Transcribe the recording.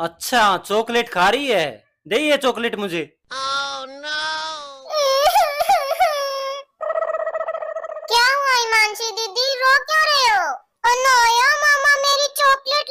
अच्छा चॉकलेट खा रही है दे ये चॉकलेट मुझे oh, no. क्या हुआ